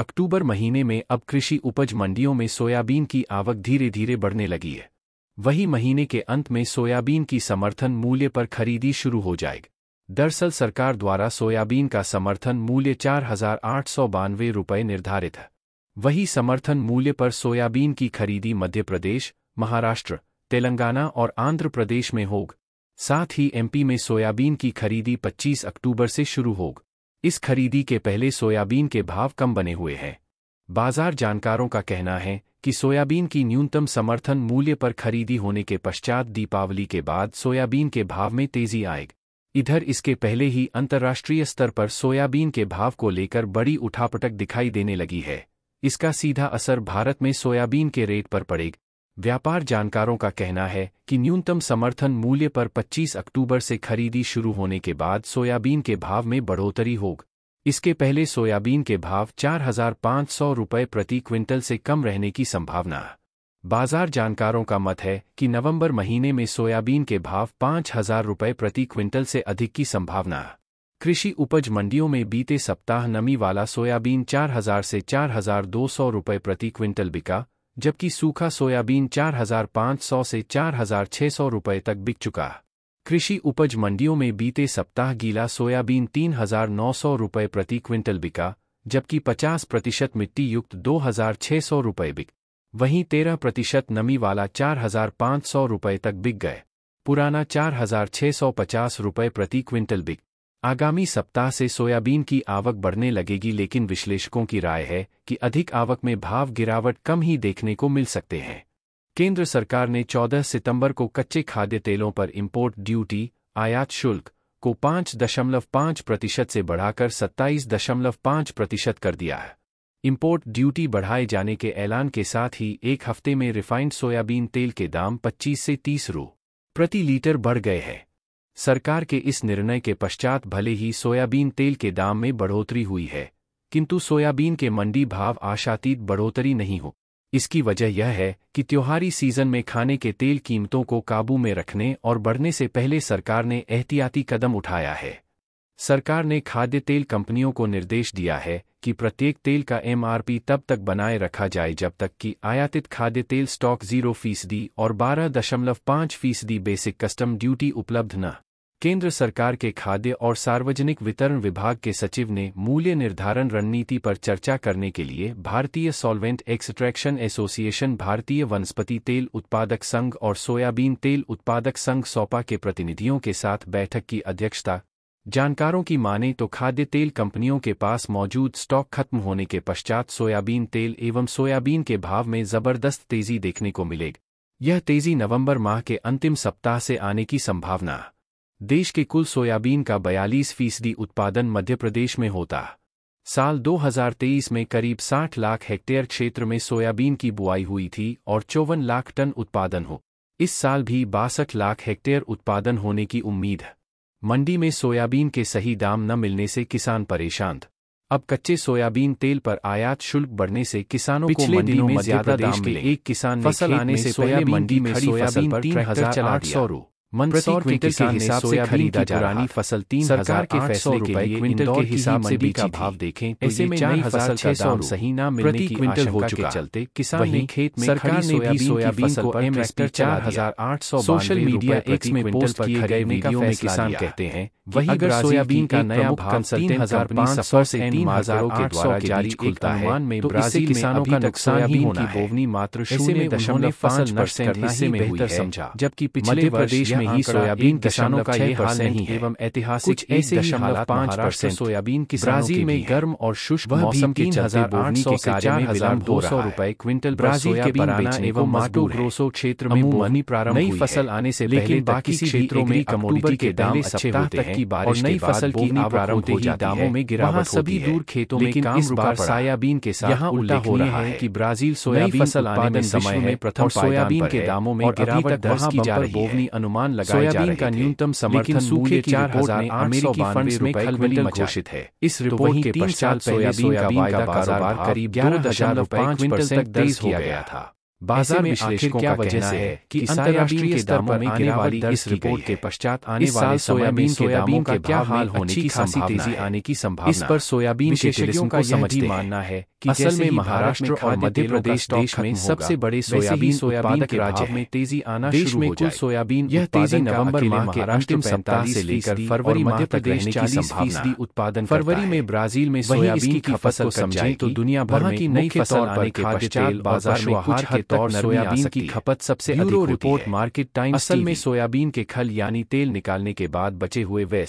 अक्टूबर महीने में अब कृषि उपज मंडियों में सोयाबीन की आवक धीरे धीरे बढ़ने लगी है वही महीने के अंत में सोयाबीन की समर्थन मूल्य पर खरीदी शुरू हो जाएगी दरअसल सरकार द्वारा सोयाबीन का समर्थन मूल्य चार हजार आठ सौ बानवे रुपये निर्धारित है वही समर्थन मूल्य पर सोयाबीन की खरीदी मध्य प्रदेश महाराष्ट्र तेलंगाना और आंध्र प्रदेश में होग साथ ही एमपी में सोयाबीन की खरीदी 25 अक्टूबर से शुरू होगी इस खरीदी के पहले सोयाबीन के भाव कम बने हुए हैं बाजार जानकारों का कहना है कि सोयाबीन की न्यूनतम समर्थन मूल्य पर खरीदी होने के पश्चात दीपावली के बाद सोयाबीन के भाव में तेजी आएगी इधर इसके पहले ही अंतर्राष्ट्रीय स्तर पर सोयाबीन के भाव को लेकर बड़ी उठापटक दिखाई देने लगी है इसका सीधा असर भारत में सोयाबीन के रेट पर पड़ेगा व्यापार जानकारों का कहना है कि न्यूनतम समर्थन मूल्य पर 25 अक्टूबर से खरीदी शुरू होने के बाद सोयाबीन के भाव में बढ़ोतरी होगी इसके पहले सोयाबीन के भाव चार हजार पाँच सौ रुपये प्रति क्विंटल से कम रहने की संभावना है बाजार जानकारों का मत है कि नवंबर महीने में सोयाबीन के भाव पाँच हजार रुपये प्रति क्विंटल से अधिक की संभावना है कृषि उपज मंडियों में बीते सप्ताह नमी वाला सोयाबीन चार हजार से चार हजार दो सौ रुपये प्रति क्विंटल बिका जबकि सूखा सोयाबीन 4,500 से 4,600 रुपए तक बिक चुका कृषि उपज मंडियों में बीते सप्ताह गीला सोयाबीन 3,900 रुपए प्रति क्विंटल बिका जबकि 50 प्रतिशत मिट्टी युक्त 2,600 रुपए बिक वहीं 13 प्रतिशत नमी वाला 4,500 रुपए तक बिक गए पुराना 4,650 रुपए प्रति क्विंटल बिक आगामी सप्ताह से सोयाबीन की आवक बढ़ने लगेगी लेकिन विश्लेषकों की राय है कि अधिक आवक में भाव गिरावट कम ही देखने को मिल सकते हैं केंद्र सरकार ने 14 सितंबर को कच्चे खाद्य तेलों पर इम्पोर्ट ड्यूटी आयात शुल्क को 5.5 प्रतिशत से बढ़ाकर 27.5 प्रतिशत कर दिया है इम्पोर्ट ड्यूटी बढ़ाए जाने के ऐलान के साथ ही एक हफ्ते में रिफाइंड सोयाबीन तेल के दाम पच्चीस से तीस रू प्रति लीटर बढ़ गए हैं सरकार के इस निर्णय के पश्चात भले ही सोयाबीन तेल के दाम में बढ़ोतरी हुई है किंतु सोयाबीन के मंडी भाव आशातीत बढ़ोतरी नहीं हो इसकी वजह यह है कि त्योहारी सीजन में खाने के तेल कीमतों को काबू में रखने और बढ़ने से पहले सरकार ने एहतियाती कदम उठाया है सरकार ने खाद्य तेल कंपनियों को निर्देश दिया है कि प्रत्येक तेल का एमआरपी तब तक बनाए रखा जाए जब तक कि आयातित खाद्य तेल स्टॉक जीरो फीसदी और बारह दशमलव पांच फीसदी बेसिक कस्टम ड्यूटी उपलब्ध न केंद्र सरकार के खाद्य और सार्वजनिक वितरण विभाग के सचिव ने मूल्य निर्धारण रणनीति पर चर्चा करने के लिए भारतीय सॉल्वेंट एक्सट्रैक्शन एसोसिएशन भारतीय वनस्पति तेल उत्पादक संघ और सोयाबीन तेल उत्पादक संघ सौपा के प्रतिनिधियों के साथ बैठक की अध्यक्षता जानकारों की माने तो खाद्य तेल कंपनियों के पास मौजूद स्टॉक खत्म होने के पश्चात सोयाबीन तेल एवं सोयाबीन के भाव में जबरदस्त तेजी देखने को मिलेगी यह तेजी नवंबर माह के अंतिम सप्ताह से आने की संभावना देश के कुल सोयाबीन का बयालीस फीसदी उत्पादन मध्य प्रदेश में होता साल 2023 में करीब 60 लाख हेक्टेयर क्षेत्र में सोयाबीन की बुआई हुई थी और चौवन लाख टन उत्पादन हो इस साल भी बासठ लाख हेक्टेयर उत्पादन होने की उम्मीद है मंडी में सोयाबीन के सही दाम न मिलने से किसान परेशान अब कच्चे सोयाबीन तेल पर आयात शुल्क बढ़ने से किसानों को मंडी में ज्यादा दाम मिले एक किसान फसल आने से सोयाबीन मंडी में सोयाबीन तीन हजार आठ सौ रू मंदसौर के हिसाब से खरीदा जा रहा फसल तीन हजार के फैसले के लिए क्विंटल के हिसाब से मंडी का भाव देखें तो ऐसे में नई फसल छह सौ सही ना मिलने की क्विंटल हो चुके चलते किसान ने खेत में सरकार ने भी सोयाबीन को एमएसपी चार हजार आठ सौ सोशल मीडिया एक्स में पोस्ट किए गए वीडियो में किसान कहते हैं वही अगर सोयाबीन का नया भाव तीन हजार पाँच सौ से तीन हजार के द्वारा जारी खुलता है में तो ब्राजील तो किसानों का नुकसान ही होना की बोवनी मात्र शून्य दशमलव पाँच परसेंट हिस्से में बेहतर समझा जबकि पिछले प्रदेश में ही सोयाबीन किसानों का यह हाल नहीं है एवं ऐतिहासिक ऐसे दशमलव पाँच परसेंट सोयाबीन की ब्राजील में गर्म और शुष्क मौसम के चलते बोवनी के कार्य में विलम्ब दो सौ रूपए क्विंटल ब्राजील के बनाना एवं माटो ग्रोसो क्षेत्र में बोवनी प्रारंभ नई फसल आने से लेकिन बाकी क्षेत्रों में कमोडिटी के दाम अच्छे होते हैं की बारिश नई फसल की प्रारंभ होते ही दामों में गिरा वहाँ सभी दूर खेतों में काम इस बार सोयाबीन के साथ यहाँ उल्टा हो रहा है कि ब्राजील सोयाबीन फसल आने समय में प्रथम सोयाबीन के दामों में गिरावट दर्ज की जा रही है अनुमान लगा सोयाबीन का न्यूनतम समर्थन सूखे चार हजार अमेरिकी फंड में खलबली घोषित है इस तो रिपोर्ट के पश्चात सोयाबीन का वायदा कारोबार करीब ग्यारह दशमलव पाँच क्विंटल तक तेज हो गया था बाजार विश्लेषकों का वजह से है कि अंतर्राष्ट्रीय स्तर पर आने वाली इस रिपोर्ट के पश्चात आने वाले सोयाबीन सोयाबीन के क्या हाल होने की खासी तेजी आने की संभावना इस पर सोयाबीन विशेषज्ञों का समझ मानना है कि असल में महाराष्ट्र और मध्य प्रदेश देश में सबसे बड़े सोयाबीन सोयाबीन के राज्य में तेजी आना देश में कुल सोयाबीन यह तेजी नवंबर माह के अंतिम सप्ताह से लेकर फरवरी मध्य प्रदेश चालीस फीसदी उत्पादन फरवरी में ब्राजील में सोयाबीन की फसल समझें तो दुनिया भर की नई फसल आने के पश्चात बाजार में कुछ तौर सोयाबीन की खपत सबसे अधिक होती रिपोर्ट मार्केट टाइम असल में सोयाबीन के खल यानी तेल निकालने के बाद बचे हुए वेस्ट